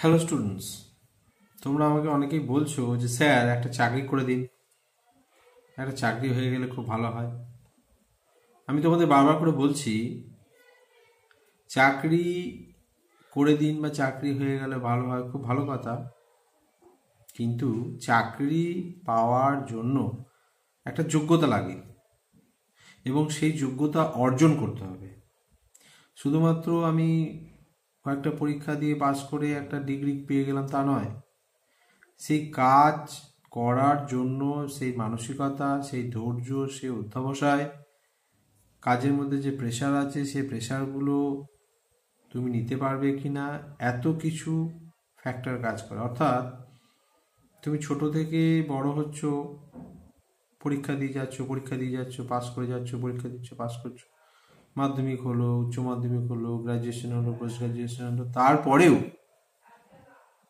hello students তোমরা আমাকে অনেকেই বলছো যে স্যার একটা চাকরি করে দিন একটা চাকরি হয়ে গেলে খুব ভালো হয় আমি তোমাদের বারবার করে বলছি চাকরি করে দিন বা চাকরি হয়ে গেলে ভালো হয় খুব ভালো কথা কিন্তু চাকরি পাওয়ার জন্য একটা যোগ্যতা লাগে এবং সেই যোগ্যতা অর্জন করতে হবে শুধুমাত্র আমি কয়েকটা পরীক্ষা দিয়ে পাস করে একটা ডিগ্রি পেয়ে গেলাম তা নয় সেই কাজ করার জন্য সেই মানসিকতা সেই ধৈর্য সেই অধ্যবসায় কাজের মধ্যে যে প্রেশার আছে সেই প্রেশারগুলো তুমি নিতে পারবে কি না এত কিছু ফ্যাক্টর কাজ করে অর্থাৎ তুমি ছোট থেকে বড় হচ্ছ পরীক্ষা দিয়ে যাচ্ছ পরীক্ষা দিয়ে যাচ্ছ পাস করে যাচ্ছ পরীক্ষা দিচ্ছ পাস করছো মাধ্যমিক হলো উচ্চ মাধ্যমিক হলো গ্রাজুয়েশন হলো পোস্ট গ্রাজুয়েশন হলো তারপরেও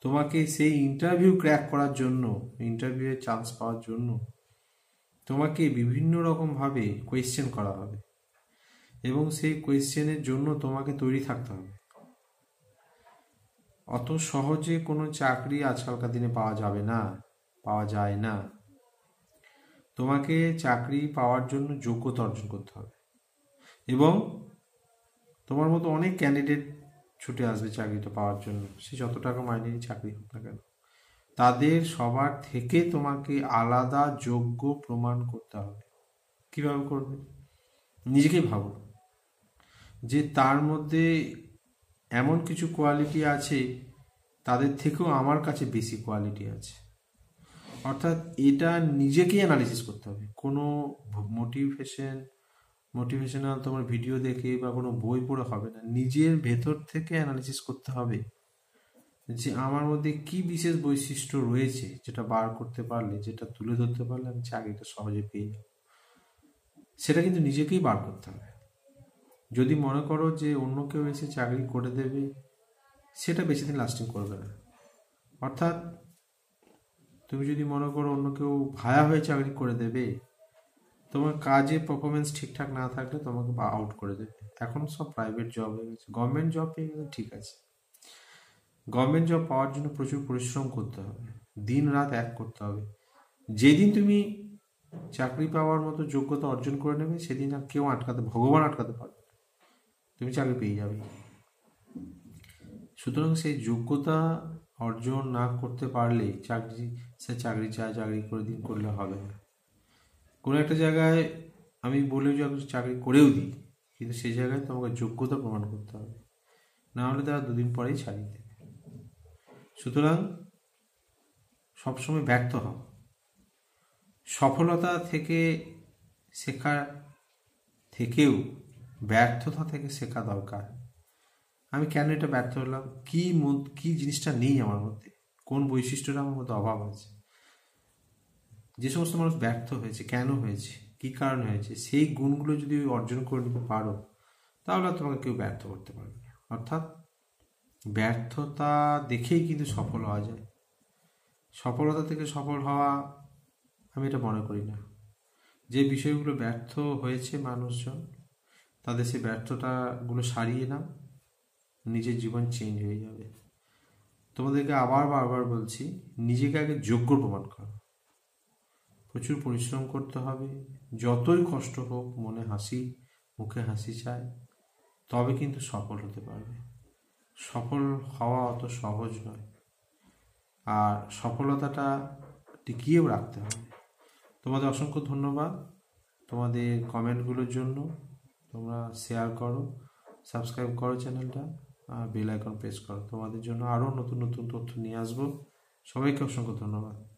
তোমাকে সেই ইন্টারভিউ ক্র্যাক করার জন্য এর চান্স পাওয়ার জন্য তোমাকে বিভিন্ন রকমভাবে কোয়েশ্চেন করা হবে এবং সেই কোয়েশ্চেনের জন্য তোমাকে তৈরি থাকতে হবে অত সহজে কোনো চাকরি আজকালকার দিনে পাওয়া যাবে না পাওয়া যায় না তোমাকে চাকরি পাওয়ার জন্য যোগ্যতা অর্জন করতে হবে এবং তোমার মতো অনেক ক্যান্ডিডেট ছুটে আসবে চাকরিটা পাওয়ার জন্য সে যত টাকা মাইনে নিয়ে চাকরি হোক না কেন তাদের সবার থেকে তোমাকে আলাদা যোগ্য প্রমাণ করতে হবে কীভাবে করবে নিজেকে ভাবো যে তার মধ্যে এমন কিছু কোয়ালিটি আছে তাদের থেকেও আমার কাছে বেশি কোয়ালিটি আছে অর্থাৎ এটা নিজেকেই অ্যানালিসিস করতে হবে কোনো মোটিভেশন মোটিভেশনাল তোমার ভিডিও দেখে বা কোনো বই পড়ে হবে না নিজের ভেতর থেকে অ্যানালিসিস করতে হবে যে আমার মধ্যে কি বিশেষ বৈশিষ্ট্য রয়েছে যেটা বার করতে পারলে যেটা তুলে ধরতে পারলে আমি চাকরিটা সহজে পেয়ে যাব সেটা কিন্তু নিজেকেই বার করতে হবে যদি মনে করো যে অন্য কেউ এসে চাকরি করে দেবে সেটা বেশি দিন লাস্টিং করবে না অর্থাৎ তুমি যদি মনে করো অন্য কেউ ভায়া হয়ে চাকরি করে দেবে তোমার কাজে পারফরমেন্স ঠিকঠাক না থাকলে তোমাকে আউট করে দেবে এখন সব প্রাইভেট জব হয়ে গেছে গভর্নমেন্ট জব পেয়ে গেলে ঠিক আছে গভর্নমেন্ট জব পাওয়ার জন্য প্রচুর পরিশ্রম করতে হবে দিন রাত এক করতে হবে যেদিন তুমি চাকরি পাওয়ার মতো যোগ্যতা অর্জন করে নেবে সেদিন আর কেউ আটকাতে ভগবান আটকাতে পারবে তুমি চাকরি পেয়ে যাবে সুতরাং সেই যোগ্যতা অর্জন না করতে পারলে চাকরি সে চাকরি চায় চাকরি করে দিন করলে হবে না কোনো একটা জায়গায় আমি বলেও যে আমি চাকরি করেও দিই কিন্তু সেই জায়গায় তোমাকে যোগ্যতা প্রমাণ করতে হবে না হলে তারা দুদিন পরেই ছাড়িয়ে দেবে সুতরাং সবসময় ব্যর্থ হও সফলতা থেকে শেখা থেকেও ব্যর্থতা থেকে শেখা দরকার আমি কেন এটা ব্যর্থ হলাম কী কী জিনিসটা নেই আমার মধ্যে কোন বৈশিষ্ট্যটা আমার মধ্যে অভাব আছে যে সমস্ত মানুষ ব্যর্থ হয়েছে কেন হয়েছে কী কারণ হয়েছে সেই গুণগুলো যদি অর্জন করে নিতে পারো তাহলে তোমাকে কেউ ব্যর্থ করতে পারবে না অর্থাৎ ব্যর্থতা দেখেই কিন্তু সফল হওয়া যায় সফলতা থেকে সফল হওয়া আমি এটা মনে করি না যে বিষয়গুলো ব্যর্থ হয়েছে মানুষজন তাদের সেই ব্যর্থতাগুলো সারিয়ে নাও নিজের জীবন চেঞ্জ হয়ে যাবে তোমাদেরকে আবার বারবার বলছি নিজেকে আগে যোগ্য প্রমাণ করো প্রচুর পরিশ্রম করতে হবে যতই কষ্ট হোক মনে হাসি মুখে হাসি চায় তবে কিন্তু সফল হতে পারবে সফল হওয়া অত সহজ নয় আর সফলতাটা টিকিয়েও রাখতে হবে তোমাদের অসংখ্য ধন্যবাদ তোমাদের কমেন্টগুলোর জন্য তোমরা শেয়ার করো সাবস্ক্রাইব করো চ্যানেলটা আর বেল আইকন প্রেস করো তোমাদের জন্য আরও নতুন নতুন তথ্য নিয়ে আসবো সবাইকে অসংখ্য ধন্যবাদ